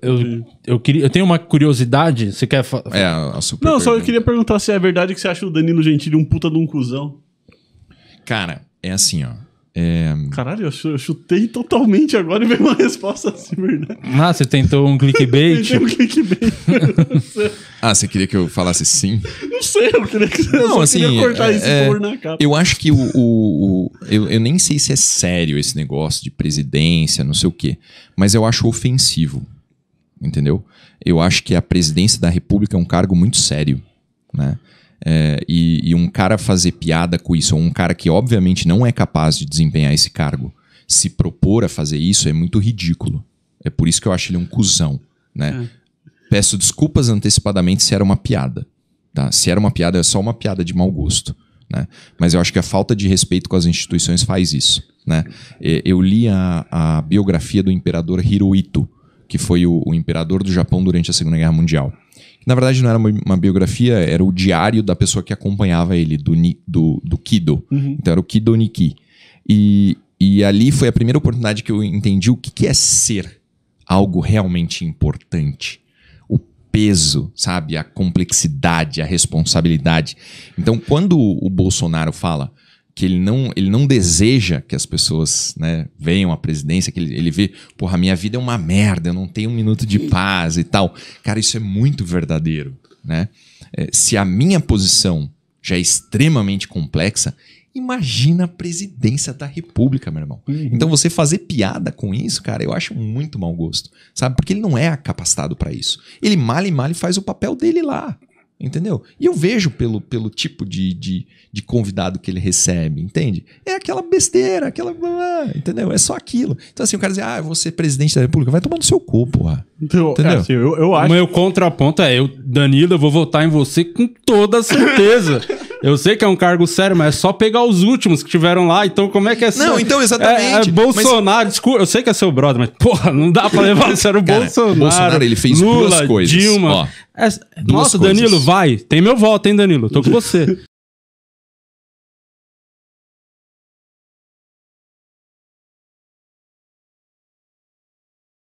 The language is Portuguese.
Eu, eu, queria, eu tenho uma curiosidade. Você quer falar? É, a super Não, só eu queria perguntar se é verdade que você acha o Danilo Gentili um puta de um cuzão. Cara, é assim, ó. É... Caralho, eu chutei totalmente agora e veio uma resposta assim, verdade. Ah, você tentou um clickbait? eu um clickbait. ah, você queria que eu falasse sim? Não sei, eu queria que você Não, assim, queria cortar é, isso é, na capa. Eu acho que o. o, o eu, eu nem sei se é sério esse negócio de presidência, não sei o quê. Mas eu acho ofensivo entendeu? Eu acho que a presidência da República é um cargo muito sério, né? É, e, e, um cara fazer piada com isso, ou um cara que obviamente não é capaz de desempenhar esse cargo, se propor a fazer isso é muito ridículo. É por isso que eu acho ele um cuzão, né? É. Peço desculpas antecipadamente se era uma piada, tá? Se era uma piada, é só uma piada de mau gosto, né? Mas eu acho que a falta de respeito com as instituições faz isso, né? É, eu li a, a biografia do imperador Hirohito, que foi o, o imperador do Japão durante a Segunda Guerra Mundial. Na verdade, não era uma, uma, biografia, era o diário da pessoa que acompanhava ele, do, do, do Kido. Uhum. Então era o Kido Niki. E, e ali foi a primeira oportunidade que eu entendi o que, que é ser algo realmente importante. O peso, sabe? A complexidade, a responsabilidade. Então, quando o Bolsonaro fala que ele não, ele não deseja que as pessoas né, venham à presidência, que ele, ele vê, porra, minha vida é uma merda, eu não tenho um minuto de paz e tal. Cara, isso é muito verdadeiro. Né? É, se a minha posição já é extremamente complexa, imagina a presidência da república, meu irmão. Uhum. Então você fazer piada com isso, cara, eu acho muito mau gosto, sabe? Porque ele não é capacitado para isso. Ele mal e mal faz o papel dele lá. Entendeu? E eu vejo pelo, pelo tipo de, de, de, convidado que ele recebe, entende? É aquela besteira, aquela. Ah, entendeu? É só aquilo. Então, assim, o cara dizer, ah, você presidente da República, vai tomar no seu cu, porra. Então, entendeu? É assim, eu, eu acho. O meu contraponto é: eu, Danilo, eu vou votar em você com toda certeza. Eu sei que é um cargo sério, mas é só pegar os últimos que tiveram lá. Então, como é que é Não, então, exatamente. É, é Bolsonaro, mas... desculpa, eu sei que é seu brother, mas, porra, não dá pra levar sério o Cara, Bolsonaro. Bolsonaro, ele fez Lula, duas coisas. Dilma. Ó, é, duas nossa, coisas. Danilo, vai. Tem meu voto, hein, Danilo? Tô com você.